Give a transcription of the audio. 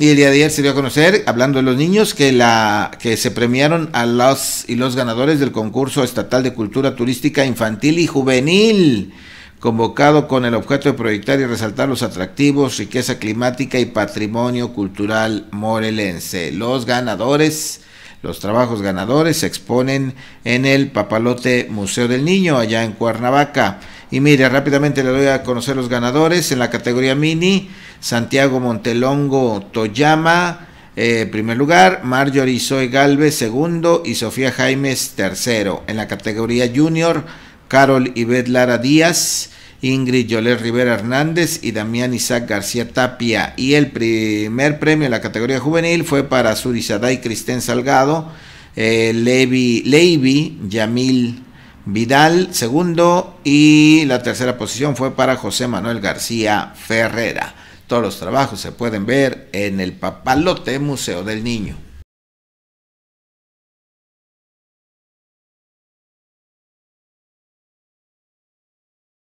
Y el día de ayer se dio a conocer, hablando de los niños, que, la, que se premiaron a los y los ganadores del concurso estatal de cultura turística infantil y juvenil, convocado con el objeto de proyectar y resaltar los atractivos, riqueza climática y patrimonio cultural morelense. Los ganadores, los trabajos ganadores se exponen en el Papalote Museo del Niño, allá en Cuernavaca. Y mire, rápidamente le doy a conocer los ganadores en la categoría mini Santiago Montelongo Toyama, eh, primer lugar, Marjorie Zoe Galvez, segundo, y Sofía Jaimes, tercero. En la categoría junior, Carol Ibet Lara Díaz, Ingrid Yoler Rivera Hernández y Damián Isaac García Tapia. Y el primer premio en la categoría juvenil fue para y Cristén Salgado, Levy eh, Levy Yamil Vidal, segundo, y la tercera posición fue para José Manuel García Ferrera. Todos los trabajos se pueden ver en el Papalote Museo del Niño.